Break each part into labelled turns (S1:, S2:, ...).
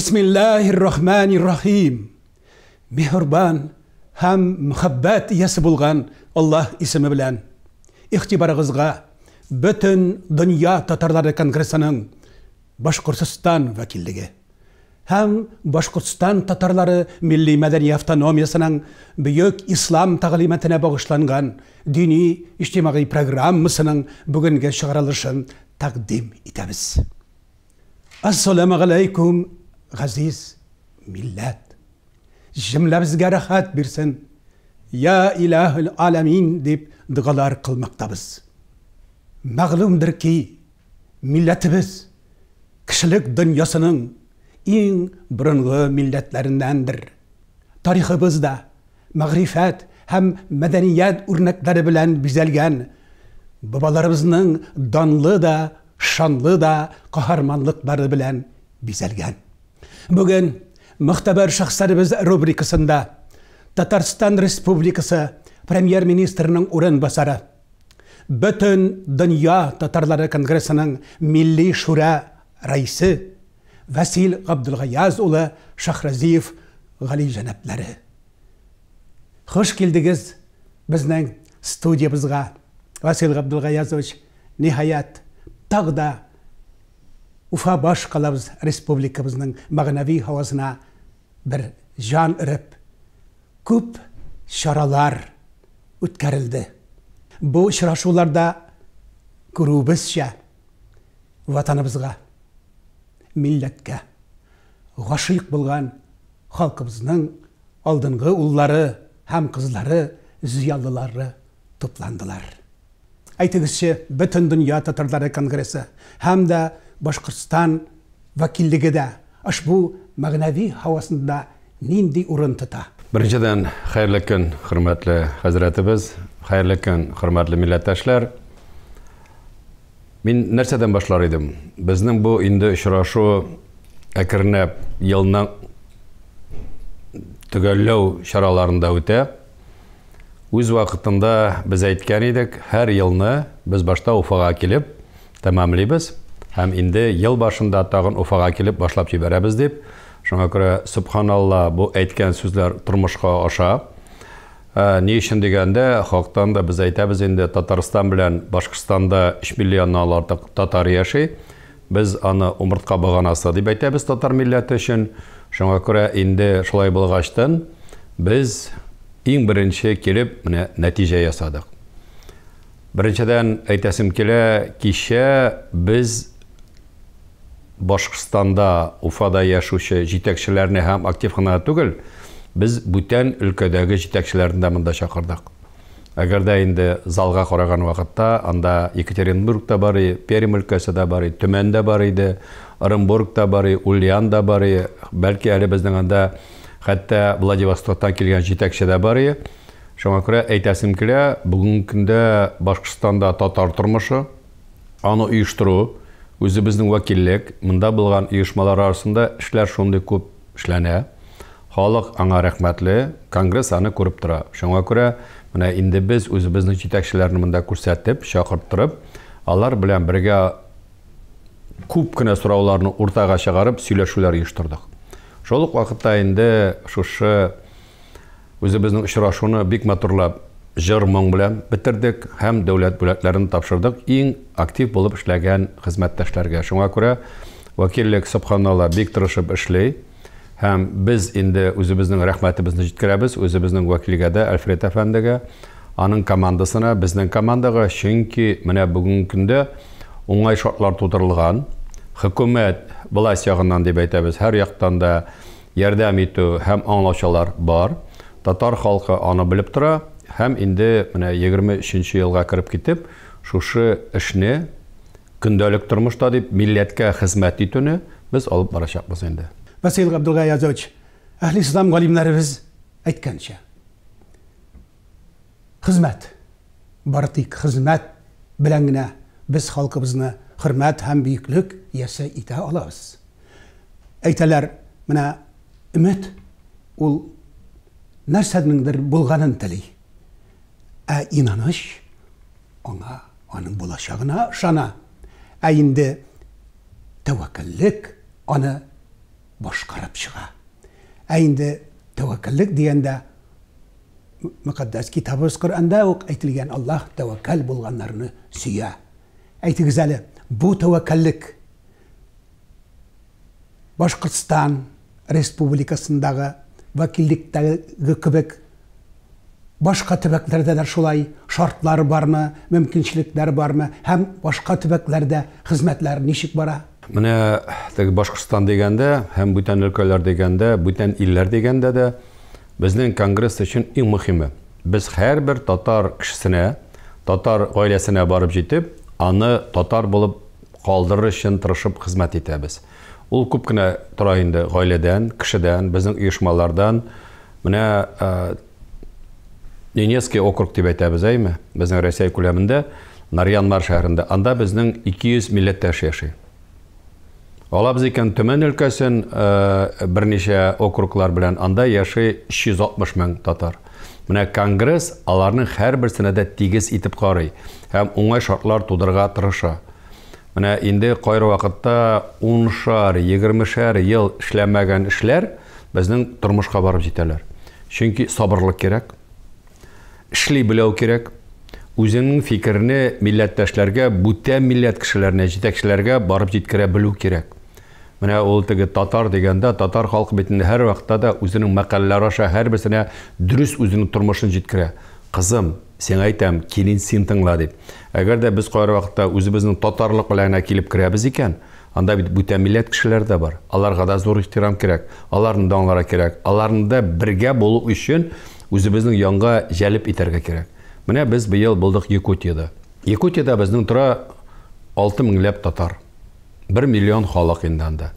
S1: بسم الله الرحمن الرحیم مهربان هم محبت ایاسی بلغان الله اسمه بلغان اختباراغزگا بتن دنیا تاترلار کانگریسانان باشکرسستان وکیلیگه هم باشکرسستان تاترلار ملی مدنی افتنامیاسانان بیوک اسلام تقلیمتانا باغشلانگان دینی اجتماعی پراگرام مسانان بگونگ شغارالاشان تقدیم ایتمیز السلام علیکم g'aziz millat bizga rahat bersin ya ilahil alamin dıgalar duolar qilmoqdamiz ki, millatimiz kishilik dünyasının, eng burung'i milletlerindendir. tariximizda mag'rifat hem medeniyet o'rnaklari bilan bezalgan babalarımızın danlı da şanlı da qahramonliklari bilan bezalgan бүгін мұқтабар шақсарыбыз рубрикасында татарстан республикасы премьер министрінің басары, бүтін дүния татарлары конгресінің милли шура райсы Васил ғабдылғаяз ұлы шахразиев ғали жәнәпләрі. қош келдігіз бізнің студиябызға васил ғабдылғаязович ниһаят тағы уфа баш қалабыз республикамыздың мағынави хауасына бір жан үріп көп шаралар өткәрілді бұл ұшырашуларда көрубізше ватаныбызға милләткә ғашиқ болған халқыбызның алдыңғы ұллары һәм қызлары зиялылары топландылар әйтіңізші бүтін дүния татарлары конгресі һәм дә башқұртстан вәкиллігіде ұшбу мәғнави хауасында нендей орын тұта
S2: біріншіден қайырлы күн құрметлі хазіретіміз қайырлы күн құрметлі милләттәшләр мен нәрседен башлар едім біздің бұл енді ұшырашу әкірінеп елның түгәлләү шараларында үтә өз вакытында без әйткән едік, һәр елны без башта уфага килеп тәмамлыйбыз һәм инде ел башында тагын уфага килеп башлап җибәрәбез дип шуңа күрә субханалла бу әйткән сүзләр тормышка аша ә, ни өчен дигәндә хактан да без әйтәбез инде татарстан белән башкортстанда өч миллионнан артык татар яши без аны умыртка баганасы дип әйтәбез татар милләте өчен шуңа күрә инде шулай булгачтан без иң беренче килеп менә нәтиҗә ясадык Беренчедән әйтәсем килә, кичә без Башқыстанда Уфада яшушы жетекшілеріне һәм актив ғына түгел, біз бүтән өлкәдәге жетекшілерін дә монда шақырдық. Әгәр дә инде залға қараған вакытта, анда Екатеринбург та бар, Пермь өлкәсе дә бар, Төмән дә бар иде, бары, бар, Ульян да бар, бәлки әле біздің анда хәтта Владивостоктан килгән җитәкче дә бар. Шуңа күрә әйтәсем килә, бүгенге көндә Башкортстанда татар тормышы, аны уйыштыру, өзі біздің уәкіллек мында болған ұйышмалар арасында ішләр шондай көп ішләне халық аңа рәхмәтлі конгресс аны тұра. тора шуңа күрә енді біз өзі біздің җитәкчеләрне мұнда күрсәтеп шақырттырып, алар білән бірге күп кенә сорауларны уртага чыгарып сөйләшүләр оештырдык шул ук шушы бик матурлап жыр мұң білән бітірдік һәм дәүләт бүләкләрен тапшырдык иң актив булып эшләгән хезмәттәшләргә. Шуңа күрә вәкиллек субханалла бик тырышып эшләй һәм без инде үзебезнең рәхмәтебезне җиткерәбез үзебезнең вәкилгә дә Әлфред әфәндегә, аның командасына, безнең командага, чөнки менә бүгенге көндә уңай шартлар тудырылган. Хөкүмәт власть ягыннан дип әйтәбез, һәр яктан да ярдәм итү һәм аңлаучылар бар. Татар халкы аны белеп тора һәм инде менә 23 елга кіріп китеп шушы эшне көндәлек тормышта дип милләткә хезмәт итүне без алып барачакбыз инде
S1: васил габдулгаязович әхли ислам галимнәребез әйткәнчә хезмәт бары тик хезмәт белән генә без халкыбызны хөрмәт һәм бөеклек иясе итә алабыз әйтәләр менә өмет ул нәрсәнеңдер булганын тели ә инаныш оның болашағына шана ә енді оны башқарып шыға ә енді тәуәккіллік дегенде мүқаддас китабыбыз құранда оқ әйтілген аллах тәуәккәл болғандарны сүйе. әйтіңіз әлі бұл тәуәккәллік башқұртстан республикасындағы вәкілдіктегі кебек Başqa tübəklərdə də şulay şartlar barmı, mümkünçiliklər barmı? Həm başqa tübəklərdə xidmətlər neçik bara?
S2: Mənə təbii Башқұртстан дегенде, һәм бүтән өлкәләр дегенде, бүтән илләр дегенде дә безнең конгресс өчен иң мөһиме. Без һәрбер татар кешесенә, татар гаиләсенә барып җитеп, аны татар булып калдырыр өчен тырышып хезмәт итәбез. Ул күп кенә тора инде гаиләдән, кешедән, безнең оешмалардан. Менә Ненецкий округ деп айтабыз әйме біздің ресей көлемінде нарьянмар шәһәрендә анда біздің 200 милләттәш яши Ола біз екен төмен өлкәсен э, бірнеше округлар белән анда яши 360 мең татар. Менә Конгресс аларның һәрберсенә дә тигез итеп карый һәм уңай шартлар тудырырга тырыша. Менә инде кайры вакытта 10 шар, 20 шар ел эшләмәгән эшләр безнең тормышка барып җитәләр. Чөнки сабырлык кирәк шли білеу керек өзінің фикирине милләттәшләргә бүтән милләт кешеләренә җитәкчеләргә барып жеткіре білу керек менә ол татар дегенде, татар халкы бетінде һәр вакытта да өзінің мәкаләләре аша һәрберсенә дөрес өзінің тормышын жеткіре. Қызым, сең әйтәм килин син тыңла дип біз дә без кайбер вакытта үзебезнең татарлык белән икән анда бит бүтән милләт кешеләр дә бар аларга да зур ихтирам кирәк аларны да аңларга кирәк аларны да бергә булу өчен үзебезнең янга җәлеп итәргә кирәк менә без быел булдык якутияда якутияда безнең тора алты меңләп татар бер миллион халык инде анда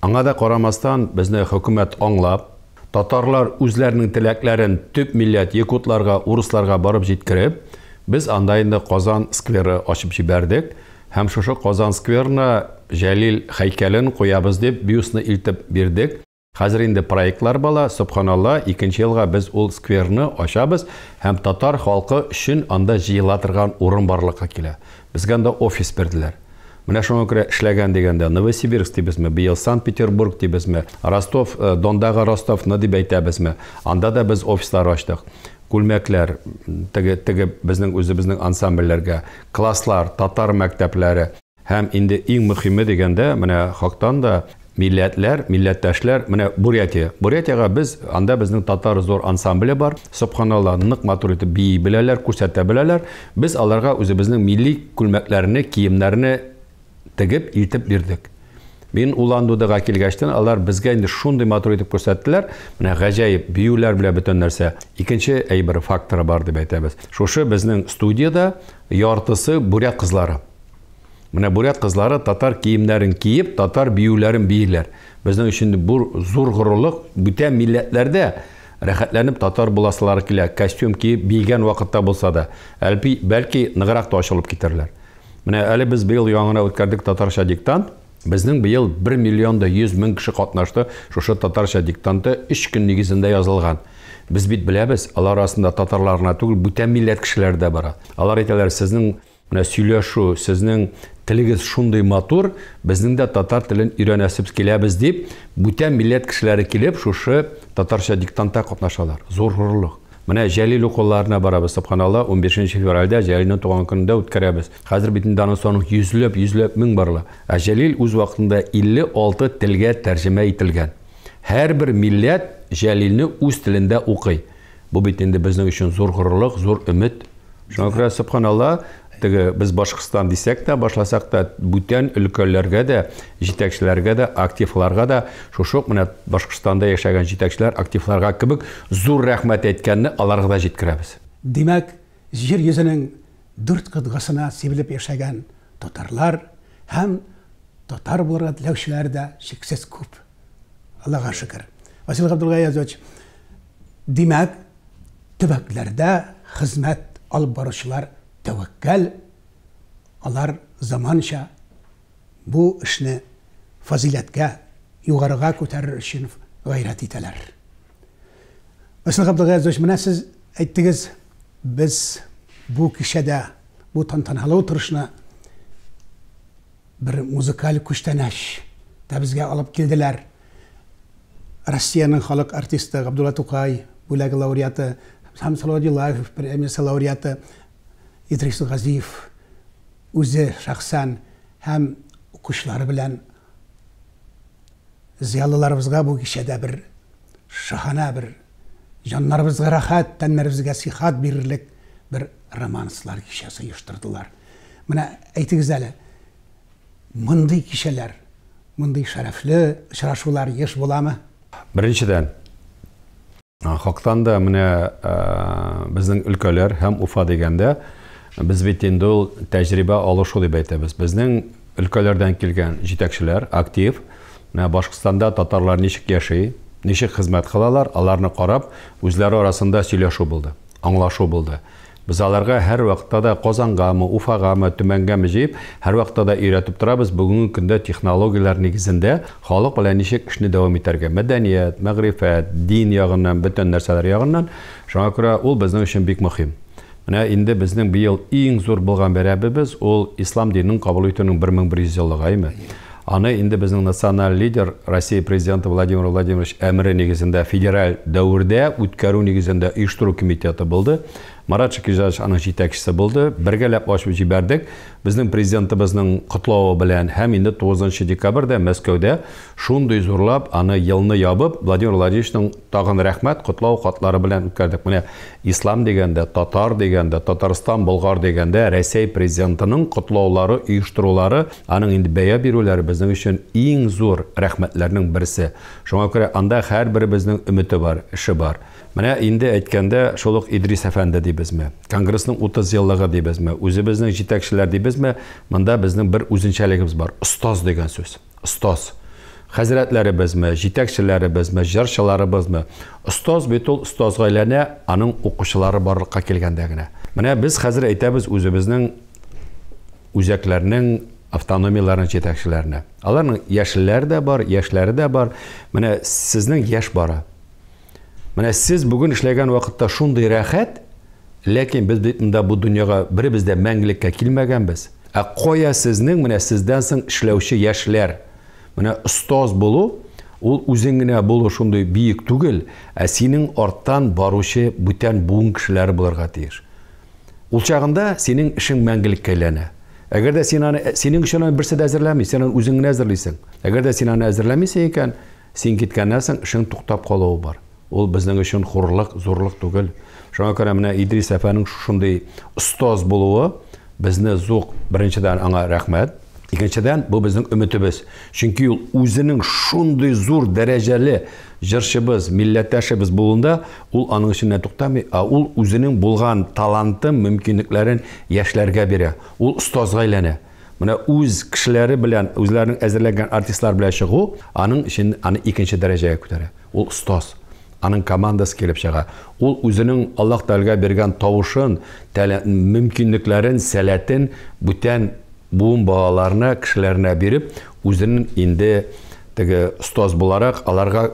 S2: аңа да карамастан безне хөкүмәт аңлап татарлар үзләренең теләкләрен төп милләт якутларга урысларга барып җиткереп без анда инде казан скверы ачып җибәрдек һәм шушы Казан скверны жәлил һәйкәлен қоябыз дип бюстны илтеп бердек Хәзер инде проектлар бала, субханалла, икенче елга без ул скверны ашабыз һәм татар халқы үшін анда җыела торган урын барлыкка килә. Безгә анда офис берділер. Менә шуңа күрә эшләгән дигәндә Новосибирск дибезме, быел Санкт-Петербург дибезме, Ростов, э, Дондагы ростовны дип әйтәбезме. Анда да без офислар күлмәкләр, теге теге безнең үзебезнең ансамбльләргә, класслар, татар мәктәпләре һәм инде иң мөһиме дигәндә, менә хактан да милләтләр, милләттәшләр, менә Бурятия. Бурятияга без анда безнең татар зур ансамбле бар. Субханалла, нык матур итеп бии беләләр, күрсәтә беләләр. Без аларга үзебезнең милли күлмәкләрне, киемнәрне тегеп, иртеп бирдек мен уландуудага келгечтен алар бізге енді шундай матур итеп көрсөттүлөр мына ғажайып биюлар менен бүтөн нәрсе экинчи әйбір факторы бар деп айтабыз шушы біздің студияда яртысы бурят қызлары. мына бурят қызлары татар кийимдерин киіп татар биюләрен бийлер біздің үшін бұл зор горурлык бүтән милләтләрдә рәхәтләнеп татар буласылары килә костюм киіп бийгән вакытта булса да әлпи бәлки ныграк та ачылып китерләр менә әле без быел яңына үткәрдек татарша диктант біздің биыл 1 миллионда 100 мың кіші қатынашты шошы татарша диктанты үш күн негізінде жазылған біз бит біләбіз алар арасында татарларына түгіл бүтән милләт кешеләр дә бара алар әйтәләр сіздің менә сөйләшү тілігіз телегез матур біздің де татар тілін үйренесіп келеміз деп, бүтән милләт кешеләре келіп шушы татарша диктантта қатынашалар зор міне жәлел оқуларына барабыз кітапханала 15 бешінші февральда жәлелдің туған күнінде өткеребіз қазір бітін дана соның жүзлеп жүзлеп мың барлы жәлел өз уақытында 56 тілге тәржіме етілген әрбір милләт жәлелні өз тілінде оқи бұл бит енді біздің үшін зор ғұрлық зор үміт шуңа күрә субханалла тігі біз башқұртстан десек те башласақ та бүтән өлкөләргә дә жетәкчеләргә дә активларга да шушук менә башкортстанда яшәгән жетәкчеләр активларга кебек зур рәхмәт әйткәнне аларга да җиткерәбез
S1: жер җир йөзенең дүрт кытгасына сибелеп яшәгән татарлар һәм татар булырга теләүчеләр дә чиксез күп аллаға шөкер васил ғабдулгаязович демәк төбәкләрдә хезмәт алып баручылар тәуәккәл алар заманша бу эшне фазиләткә юғарыға күтәрер өчен ғайрат итәләр Исмәгыйль Габдыгазович, менә сез әйттегез, без бу кичәдә бу тантаналы утырышны бер музыкаль күчтәнәш дә безгә алып килделәр. Россияның халык артисты Габдулла Тукай, бүләге лауреаты, һәм Салават Юлаев премиясе лауреаты идрис газиев өзі шақсан һәм оқушылары білән зиялыларымызға бұл кешәдә бір шаһана бір жанларымызға рахат тәннәребезгә сихат бирерлек бер романслар кичәсе оештырдылар менә әйтегез әлі, мондый кичәләр мондый шәрәфле очрашулар еш буламы
S2: беренчедән хақтан да менә безнең өлкәләр һәм уфа дигәндә біз бит енді ол тәжірибе алышу деп айтамыз біздің өлкөлөрдөн келген жетекшілер актив мына башқұртстанда татарлар нешік яшай нешік қызмет қылалар аларны қарап өздері арасында сүйлөшүү болды Аңлашу болды біз аларға әр уақытта да қозаңғамы уфағамы түмәнгамы жиып әр уақытта да үйретіп тұрабыз бүгінгі күнде технологиялар негізінде халық белән ничек эшне дәвам итәргә мәдәният мәгърифәт дин ягыннан бөтен нәрсәләр ягыннан шуңа күрә ул безнең өчен бик мөһим міне енді біздің биыл ең зор болған бәрәбіміз ол ислам дінін қабыл етуінің бір мың бір жүз аны енді біздің националь лидер россия президенті владимир владимирович әмірі негізінде федераль дәуірде өткәру негізінде ұйыштыру комитеті болды марат шөкежанович ана жетекшісі болды біргелеп ашып жібердік біздің президентіміздің құтлауы білән һәм енді тоғызыншы декабрьде мәскеуде шундай зорлап аны елны ябып владимир владимировичтің тағын рәхмәт құтлау хатлары білән өткердік міне ислам дегенде татар дегенде татарстан бұлғар дегенде ресей президентінің құтлаулары ұйыштырулары аның енді бәя берулері біздің үшін ең зор рәхмәтлердің бірісі шуңа күрә анда біздің үміті бар іші бар міне инде әйткенде шолық идрис әфәнді дейбізме конгресстің отыз жыллығы дейбізме өзіміздің жетекшілер дейбізме мында біздің бір өзіншелігіміз бар Устаз. деген сөз ұстаз бізме, жетекшілерімізме бізме ұстаз бит ол ұстазға айлана аның оқушылары барлыққа келгенде генә міне біз қазір айтамыз өзіміздің үзәклерінің автономияларның жетекшілеріне аларның яшілері бар яшьләре де бар міне сіздің яш бара міне сіз бүгін ішләгән вакытта шундый рәхәт ләкин без бит мында бу дөньяга беребез дә мәңгелеккә килмәгәнбез ә кая сезнең менә сездән соң эшләүче яшьләр менә болу булу ул үзең генә булу шундый биек түгел ә синең арттан баручы бүтән буын кешеләре булырга тиеш ул чагында синең эшең мәңгелеккә әйләнә әгәр дә син аны синең өчен берсе дә әзерләми сен аны үзең генә әзерлисең әгәр дә син аны әзерләмисең икән син киткәннән соң эшең туктап калуы бар ол біздің үшін құрлық зорлық түгіл шуңа көрә менә идрис әфәнең шундый ұстаз болуы безне зук беренчедән аңа рәхмәт Икенчедән, бу біздің үмитебез. Чөнки ул өзінің шундай зор дәрәҗәле жыршыбыз милләттәшебез булуында, ол аның эшенә туктамый, ә ол өзінің болған талантын, мөмкинлекләрен яшьләргә бере Ул остазга әйләнә. Менә өз кешеләре белән, үзләренең әзерләгән артистлар белән чыгу, аның өчен аны икенче дәрәҗәгә күтәрә. Ул ұстаз аның командасы келіп шыға ол өзінің аллах тәалға берген тауышын мүмкіндіктерін сәләтін бүтән буын балаларына кішілеріне беріп өзінің енді тігі ұстаз боларақ аларға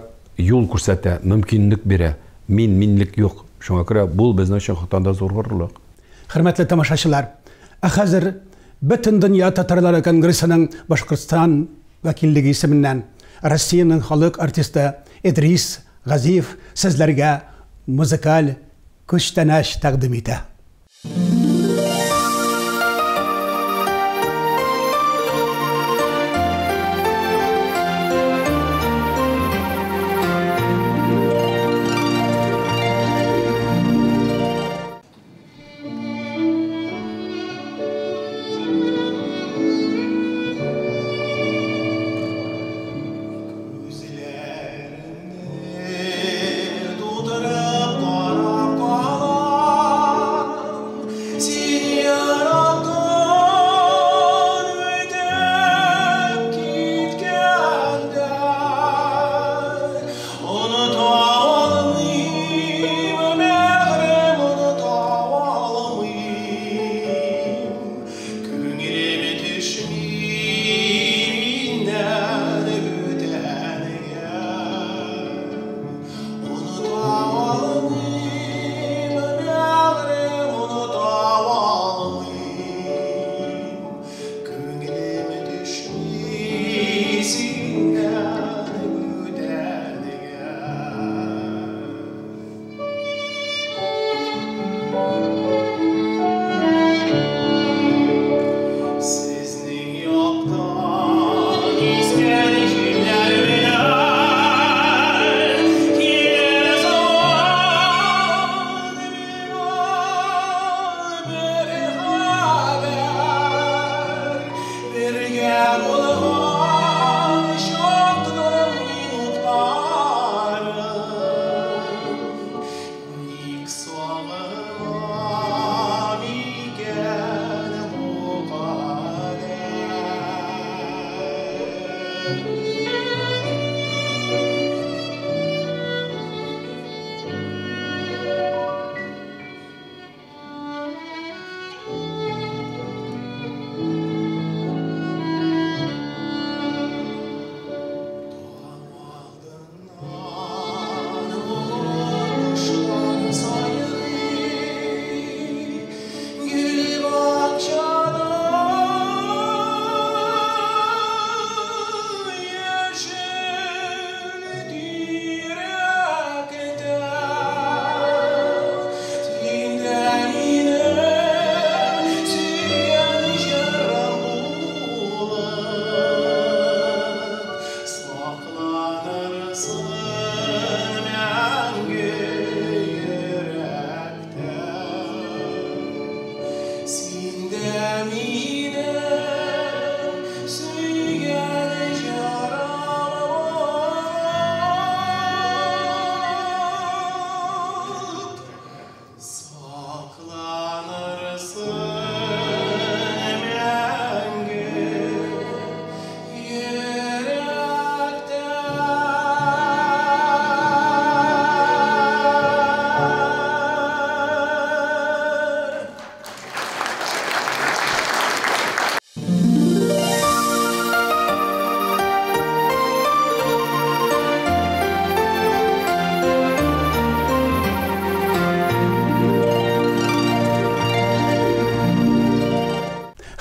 S2: юл көрсәтә мүмкіндік бере мен минлік жоқ шуңа күрә бұл біздің үшін құтанда зор ғұрлық
S1: тамашашылар тамашачылар ә хәзер бөтен дөнья татарлары конгрессының башқұртстан вәкиллеге исеменнән россияның халық артисті идрис غزیف سزلرگا موزیکال کشتناش تقدمیده.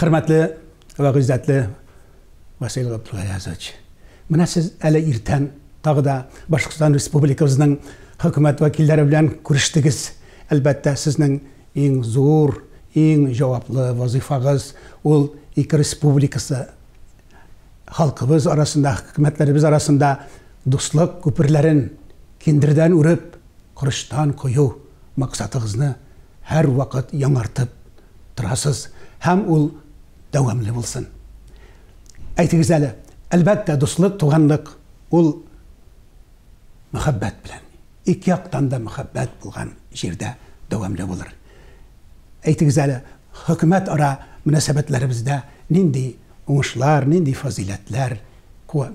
S1: Hürmetli ve güzzetli Vasil Abdullah Yazıcı. сіз әлі ертең тағы да Башқұртстан Республикасының хөкімет вәкілдері білән күрештігіз. Әлбәттә, сізнің ең зор, ең жауаплы вазифағыз ол екі республикасы халқыбыз арасында, хөкүмәтләребез арасында дуслык көпірлерін киндердән үріп құрыштан қою мақсатығызны әр уақыт яңартып тұрасыз Һәм ол дәуамлы болсын айтыңыз әлі әлбәттә дуслық туғандық ол махаббат білән екі жақтан да махаббат болған жерде дәуамлы болыр әйтіңіз әлі хөкүмәт ара мөнәсәбәтләребездә нинди уңышлар нинди фазиләтләр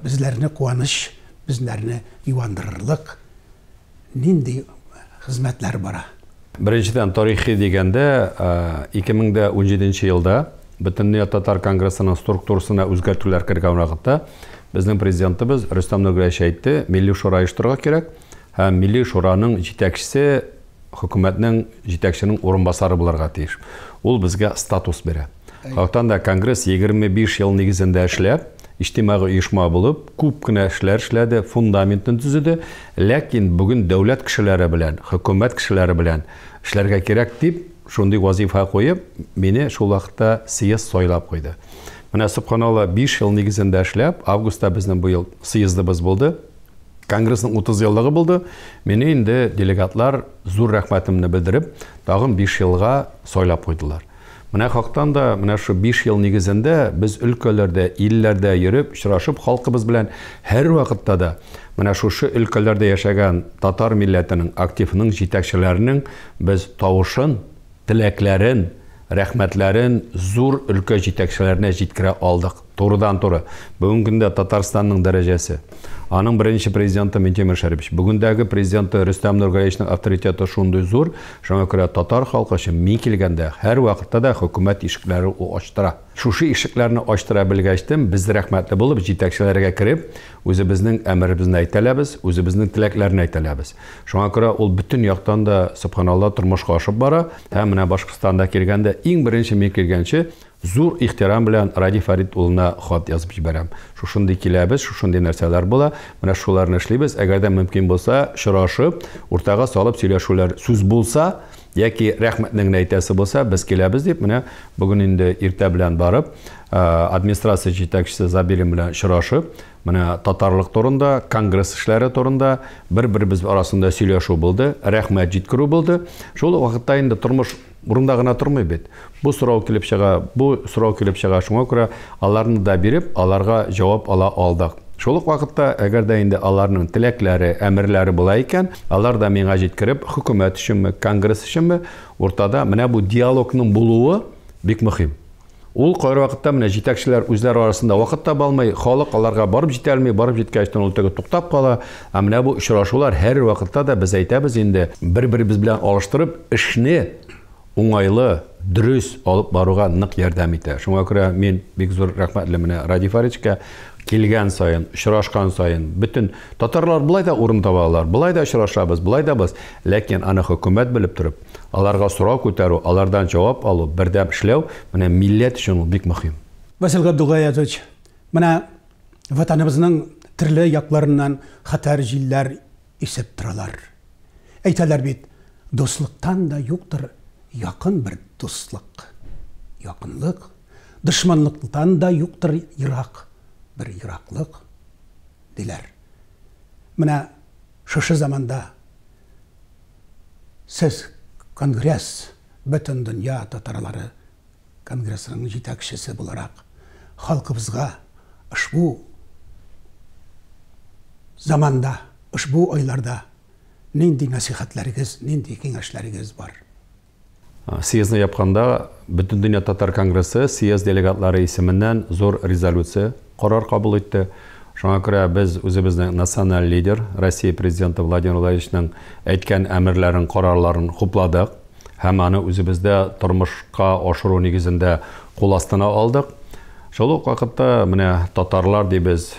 S1: безләрне куаныч безләрне юандырырлык нинди хезмәтләр бара
S2: біріншіден тарихи дегенде 2017 жылда бітінне татар конгрессінің структурасына өзгертулер кірген уақытта біздің президентіміз рустам нұргүлеш айтты милли шура ұйыштыруға керек һәм милли шураның жетекшісі үкіметнің жетекшінің орынбасары боларға тиіш ол бізге статус бере сондықтан да конгресс 25 жыл негізінде эшләп иштимагы уюшма булып, күп кенә эшләр эшләде, фундаментын төзеде, ләкин бүген дәүләт кешеләре белән, хөкүмәт кешеләре белән эшләргә кирәк дип ошондой вазифага қойып мені сол уақытта съезд сойлап қойды. мына субханалла беш жыл негизинде иштеп августта биздин быйыл съездибиз болды конгресстин отуз жылдығы болды мени инде делегатлар зур рахметімді білдіріп дагы беш жылға сойлап қойдылар. мына хақтан да мына ушу беш жыл негізінде біз өлкөлөрдө иллерде жүріп учурашып халқыбыз менен һәр убакытта да мына шушы өлкөлөрдө яшаған татар милләтінің активының жетекшілерінің біз тауышын, diləklərin, rəhmətlərin zur ölkə yetəkçilərinə yetkirə aldıq. турудан тура бүгүнкү күнде Татарстанның даражасы Аның биринчи президенти ментемир шарипович бүгүндөгү президенти рустам нургалиевичтин авторитети ушундай зор ошонга татар халкы иши мен келгенде ар убакытта да хөкүмәт эшиктерин ачтыра Шушы ишекләрне ачтыра билгечтен биз рахматлы болуп жетекчилерге кирип өзүбүздүн эмирибизди айта алабыз өзүбүздүн тилектерин айта алабыз шуңа күрө ул бүтүн жактан да субханалла турмушка ашып бара һәм мына башкортстанга келгенде иң беренче мен келгенче Zur ихтирам белән Ради Фарид улына хат язып җибәрәм. Шушындый киләбез, шушындый нәрсәләр була. Менә шуларны эшлибез. Әгәр дә мөмкин булса, шырашып, уртага салып сөйләшүләр сүз булса, яки рәхмәтнең әйтәсе булса без киләбез дип менә бүген инде иртә белән барып э, администрация җитәкчесе забилин белән очрашып менә татарлык турында конгресс эшләре турында бер беребез арасында сөйләшү булды рәхмәт җиткерү булды шул вакытта инде тормыш бурында гына тормый бит бу сорау килеп чыга бу сорау килеп чыга шуңа күрә аларны да биреп аларга җавап ала алдык Шул ук вакытта, әгәр дә инде аларның теләкләре, әмерләре була икән, алар да миңа җиткереп, хөкүмәт өченме, конгресс өченме, уртада менә бу диалогның булуы бик мөһим. Ул кайбер вакытта менә җитәкчеләр үзләре арасында вакыт таба алмый, халык аларга барып җитә алмый, барып җиткәч ул теге туктап кала. А менә бу очрашулар һәр вакытта да без әйтәбез инде, бер-беребез белән алыштырып, эшне уңайлы, дөрес алып баруга нык ярдәм итә. Шуңа күрә мен бик зур рәхмәтле менә келген сайын ұшырашқан сайын бүтін татарлар былай да орын таба алар былай да ұшырашабыз былай да біз ләкин аны хөкүмәт біліп тұрып аларға сұрау көтеру алардан жауап алу бірдеп эшләү менә милләт өчен ул бик мөһим
S1: васил габдуллаевич менә ватаныбызның төрле якларыннан хәтәр җилләр исеп торалар әйтәләр бит дуслыктан да юктыр якын бер дуслык якынлык дошманлыктан да юктыр ерак бір ирақтық диләр міне шышы заманда сіз конгресс бүтін дүния татарлары конгрессінің жетекшісі боларақ халқыбызға ұшбу заманда ұшбу ойларда нендей насихатларыңыз нендей кеңешлеріңіз бар
S2: съездіне япқанда бүтін дүния татар конгрессы съезд делегатлары есімінен зор резолюция корар кабыл итте. Шуңа күрә без националь лидер Россия президенты Владимир Владимировичның әйткән әмерләрен, карарларын құпладық һәм аны үзебездә тормышка ашыру нигезендә кул астына алдык. Шул вакытта менә татарлар дибез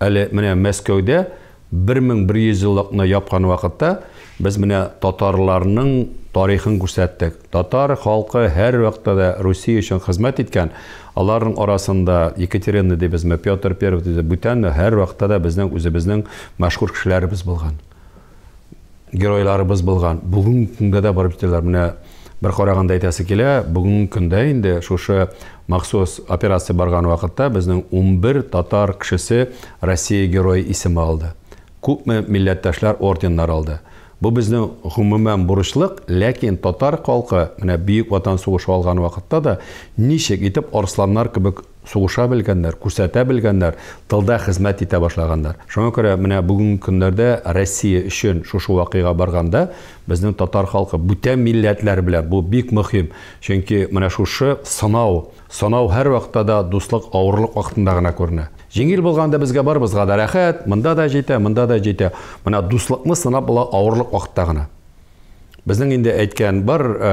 S2: әле менә Мәскәүдә 1100 еллыкны япкан вакытта біз міне татарларның тарихын күрсәттек. Татар халкы һәр вакытта да Россия өчен хезмәт иткән. Аларның арасында Екатерина дебезме, Петр Первый де бүтән һәр вакытта да безнең үзебезнең мәшһүр болған, булган. Геройларыбыз булган. Бүген көндә дә барып җитәләр. Менә бер караганда әйтәсе килә, бүгенге көндә инде шушы махсус операция барган вакытта безнең 11 татар кешесе Россия герой исеме алды. Күпме милләттәшләр орденнар алды бұл біздің ғұмумен бұрышлық ләкин татар халқы міне бүйік отан сугышы алған вакытта да ничек итеп арсланнар кебек соғыша белгәннәр күрсәтә белгәннәр тылда хезмәт итә башлағандар. шуңа күрә менә бүгенге көндәрдә россия өчен шушы вакыйга барганда безнең татар халкы бүтән милләтләр белән бу бик мөһим чөнки менә шушы сынау сынау һәр вакытта да дуслык авырлык вакытында гына күренә жеңіл болғанда бізге барбызға да рахат мында да жете мында да жете мына дуслықны сынап бұла ауырлық уақытта ғана біздің енді айтқан бар ә,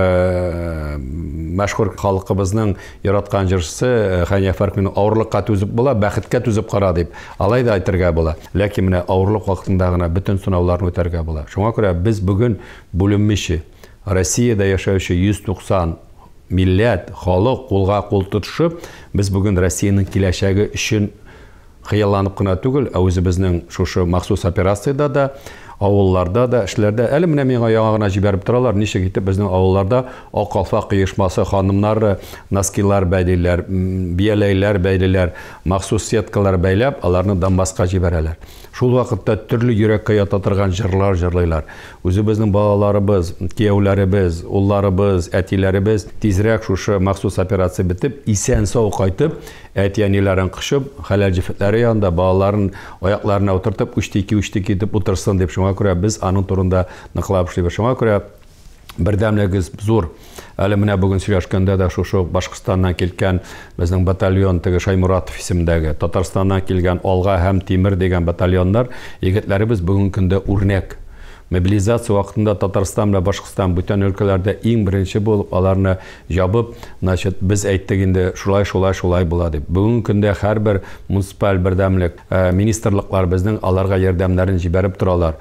S2: мәшһүр халқыбыздың яратқан жыршысы ә, хания ауырлыққа төзіп бола бақытқа төзіп қара деп алайда айтырға бола ләкин міне ауырлық уақытында ғана бүтін сынауларын өтерге бола шуңа күрә біз бүгін бүленмеші россияда яшәүче 190 милләт халық қолға кул біз бүгін Россияның россиянең үшін қиялланып қана түгіл өзі біздің шушы махсус операцияда да ауылларда да ішлерде әлі міне мен аяғына жіберіп тұралар неше кетіп біздің ауылларда оқалфа қиышмасы ханымдар э, носкилар бәйлейлер бияләйләр бәйлейлер махсус сеткалар бәйләп аларны донбасқа жіберәләр шул вакытта төрле йөрәккә ята торган җырлар җырлыйлар. Үзебезнең балаларыбыз, кияүләребез, улларыбыз, әтиләребез тизрәк шушы махсус операция битеп, исән-сау кайтып, әтиәниләрен кышып, хәләл җефетләре янында балаларын аякларына утыртып, 3-2-3-2 дип утырсын дип шуңа шуңа күрә без аның турында ныклап эшлибез шуңа күрә бердәмлегез Әлі әле менә бүген сөйләшкәндә дә шушы башкортстаннан килгән безнең батальон теге Шаймуратов исемендәге татарстаннан килгән алға һәм тимер дигән батальондар егетләребез бүгенге көндә үрнәк мобилизация уақытында татарстан мен башқұртстан бүтән өлкәләрдә иң бірінші болып, аларны жабып, значит біз әйттек шулай шулай шулай болады. дип бүгенге көндә һәрбер муниципаль бердәмлек э, министрлыклар безнең аларга ярдәмнәрен җибәреп торалар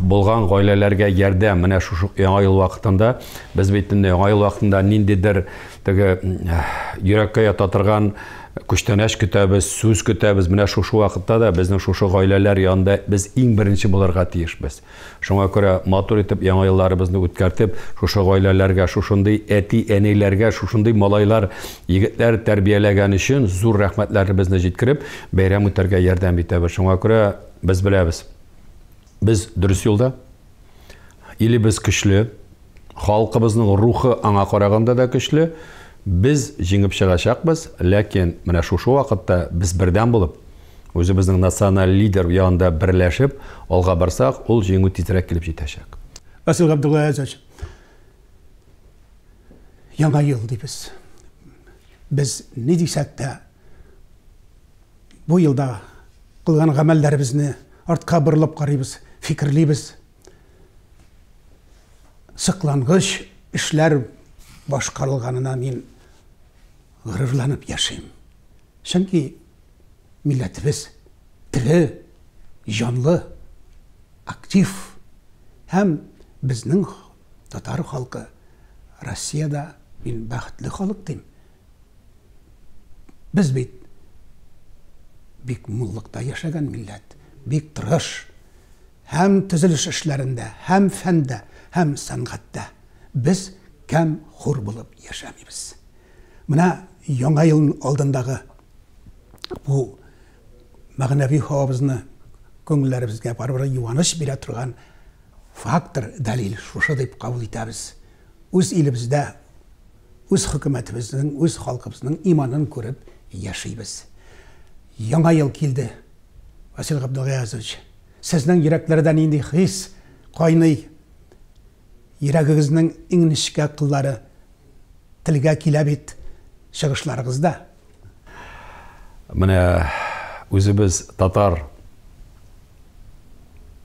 S2: булган гаиләләргә ярдәм менә шушы яңа ел вакытында без бит күчтәнәш көтәбез, сүз көтәбез. Менә шушы вакытта да безнең шушы гаиләләр янында без иң беренче булырга тиешбез. Шуңа күрә матур итеп яңа елларыбызны үткәртеп, шушы гаиләләргә, шушындый әти, әниләргә, шушындый малайлар, егетләр тәрбияләгән өчен зур рәхмәтләребезне җиткереп, бәйрәм үтәргә ярдәм итәбез. Шуңа күрә без беләбез. Без дөрес юлда. Илебез көчле, халкыбызның рухы аңа караганда да көчле біз жеңіп шығашақпыз ләкен міне шушы уақытта біз бірден болып өзі біздің национал лидер ұяғында бірләшіп алға барсақ ол жеңу тезірек келіп жетешек
S1: Васил Абдуллаевич, жаңа ел дейбіз. Біз не десек те, бұл елда қылған ғамәлдәрімізді артқа бұрылып қараймыз, фикірлейбіз. Сықланғыш ішлер башқарылғанына мен ғырырланып яшыйм чөнки милләтебез тере жанлы актив һәм безнең татар халкы россиядә мин бәхетле халык дим без бит бик муллыкта яшәгән милләт бик тырыш һәм төзелеш эшләрендә һәм фәндә һәм сәнгатьтә без кәм хур булып яшәмибез мына жаңайыл алдындағы бұл мағынави бар көңілдерімізге барып юаныш бере тұрған фактор дәлел шушы деп қабыл етеміз өз елімізде өз үкіметіміздің өз халқымыздың иманын көріп яшейбіз жаңа ел келді васил ғабдылғазович сіздің жүректерден енді хис қайнай жүрегіңіздің іңнішке қыллары тілге келе шығышларыңызда
S2: міне өзіміз татар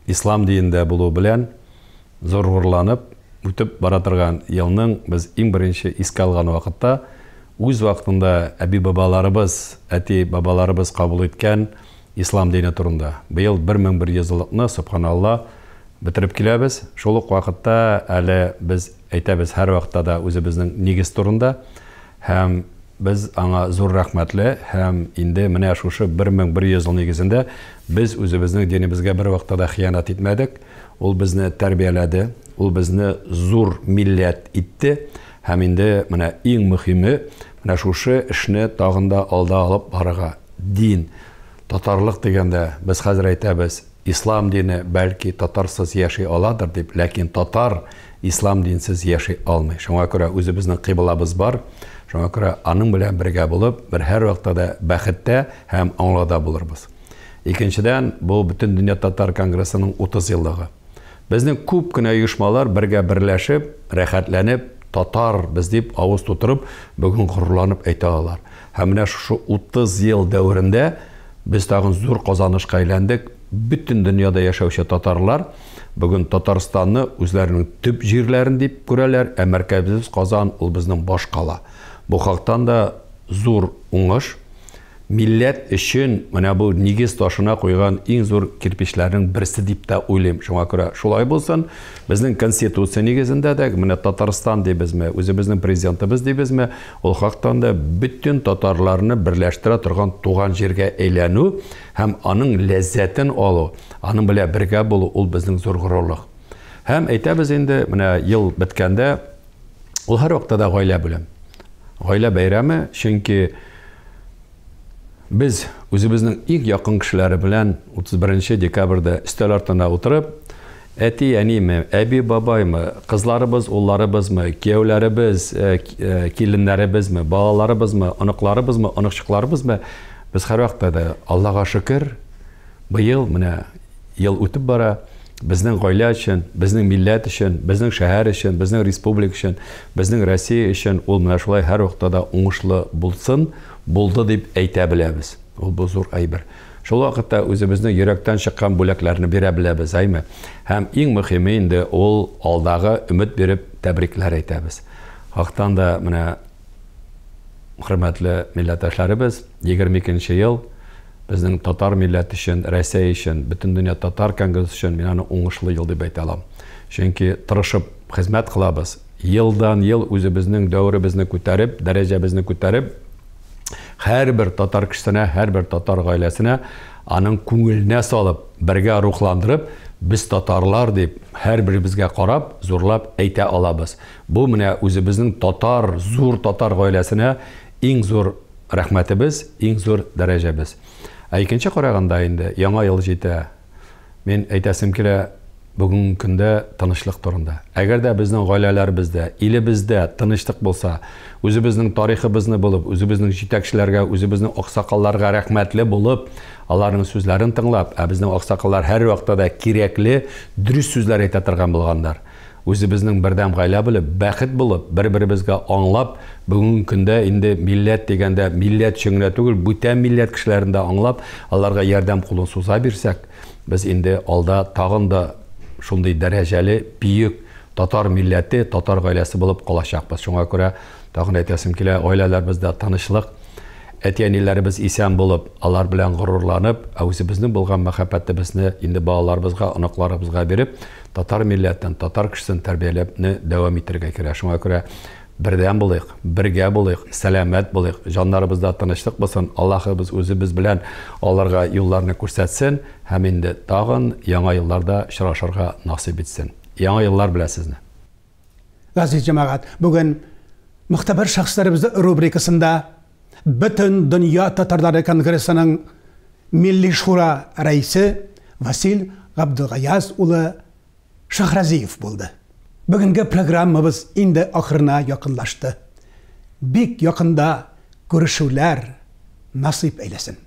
S2: ислам дінінде болу білән зорғырланып өтіп бара тұрған біз ең бірінші еске алған уақытта өз уақытында әби бабаларыбыз әти бабаларыбыз қабыл еткен ислам діні тұрында биыл бір мың бір жүз бітіріп келеміз шолық уақытта әлі біз айтамыз әр уақытта да өзіміздің негіз тұрында һәм біз аңа зор рахмәтлі һәм инде менә шушы 1100 ел негізінде біз өзіміздің бізге бір вакытта да қиянат етмәдік ол бізні тәрбиеләді ұл бізні зур милләт итте һәм инде менә иң мөһиме менә шушы эшне тагын алда алып барырга дин татарлык дегенде без хәзер әйтәбез ислам дине бәлки татарсыз яши аладыр дип ләкин татар ислам динсез яши алмый шуңа күрә үзебезнең кыйблабыз бар Шуңа күрә аның белән бергә булып, бер һәр вакытта да бәхеттә һәм аңлада булырбыз. Икенчедән, бу бөтен дөнья татар конгрессының 30 еллыгы. Безнең күп кенә оешмалар бергә берләшеп, рәхәтләнеп, татар без дип авыз тутырып, бүген горурланып әйтә алар. Һәм менә шушы 30 ел дәверендә без тагын зур казанышка әйләндек. Бөтен дөньяда яшәүче татарлар Бүген Татарстанны үзләренең төп җирләрен дип күрәләр, ә мәркәбез Казан ул безнең баш кала бұхақтан да зор уңыш милләт үшін мына бұл негіз ташына қойған ең зор кирпичтердің бірсі деп те ойлаймын шуңа күрә шулай болсын біздің конституция негізінде де міне татарстан дебізме өзіміздің президентіміз дебізме ол хақтан да бүтін татарларны бірләштіре тұрған туған жерге әйләну һәм аның ләззәтін алу аның белән бірге болу ол біздің зор ғұрурлық һәм әйтәбіз инде міне ел беткәндә ул һәр вакытта да гаилә белән ғайла бәйрәме чөнки біз үзебезнең иң якын кешеләре белән 31 декабрьдә өстәл артында утырып әти әниме әби бабаймы кызларыбыз улларыбызмы кияүләребез киленнәребезме балаларыбызмы оныкларыбызмы оныкчыкларыбызмы без һәрвакытта да аллаға шөкер бұйыл менә ел үтеп бара біздің ғаилә үшін біздің милләт үшін біздің шәһәр үшін біздің республика үшін біздің россия үшін ол мына шулай әр уақытта оңышлы болсын болды деп әйте білеміз ол бұл зор әйбір шул вакытта үзебезнең йөрәктән чыккан бүләкләрне бирә беләбез, әйме? Һәм иң мөһиме инде ул алдагы өмет биреп тәбрикләр әйтәбез. Хактан да менә хөрмәтле милләттәшләребез, 22 ел біздің татар милләте үшін ресей үшін бүтін дөнья татар конгрессы үшін мен аны уңышлы ел деп айта аламын чөнки тырышып хезмәт кылабыз елдан ел үзебезнең дәверебезне күтәреп дәрәҗәбезне көтеріп һәрбер татар кешесенә һәрбер татар гаиләсенә аның күңеленә салып бірге рухландырып біз татарлар дип һәрберебезгә қарап зурлап әйтә алабыз бу менә үзебезнең татар зур татар гаиләсенә иң зур рәхмәтебез иң зур дәрежебіз екінші қарағанда енді яңа ел жете мен айтасым келе бүгінгі күнде тыныштық тұрында. әгер де біздің ғаиләләребездә бізді, тыныштық болса өзебезнең өзі біздің үзебезнең өзі біздің оқсақалларға рахметлі болып олардың сөздерін тыңлап ә безнең аксакаллар һәр вакытта да кирәкле дұрыс сөздер әйтә болғандар. Өзі бірдәм ғайла біліп бақыт болып бір бірімізге аңлап бүгінгі күнде енді милләт дегенде милләт үшін түгіл бүтән милләт кішілерін де аңлап аларға ярдәм қолын соза берсек біз енді алда тағында да шундай дәрәжәлі биік татар милләте татар ғайласы болып калачакбыз шуңа күрә тағын айтасым килә гаиләләребездә тынычлык әти әнеләребез болып алар белән горурланып әүзебезнең болған мәхәббәтебезне инде балаларыбызга оныкларыбызга биреп татар милләтен татар кешесен тәрбияләпне дәвам итәргә кирәк шуңа күрә бердәм булыйк бергә булыйк сәламәт булыйк жаннарыбызда тынычлык булсын аллаһыбыз үзебез білән аларга юлларны күрсәтсен һәм инде тагын яңа елларда шырашарға насип итсен яңа еллар белән сезне
S1: ғазиз жамағат бүгін мұқтабар шахстарыбызды рубрикасында бүтін дүния татарлары конгресінің милли шура рәйісі Васил ғабдылғаяз ұлы шахразиев болды бүгінгі программабыз енді ақырына яқынлашты. бик яқында көрішулер насип әйлесін.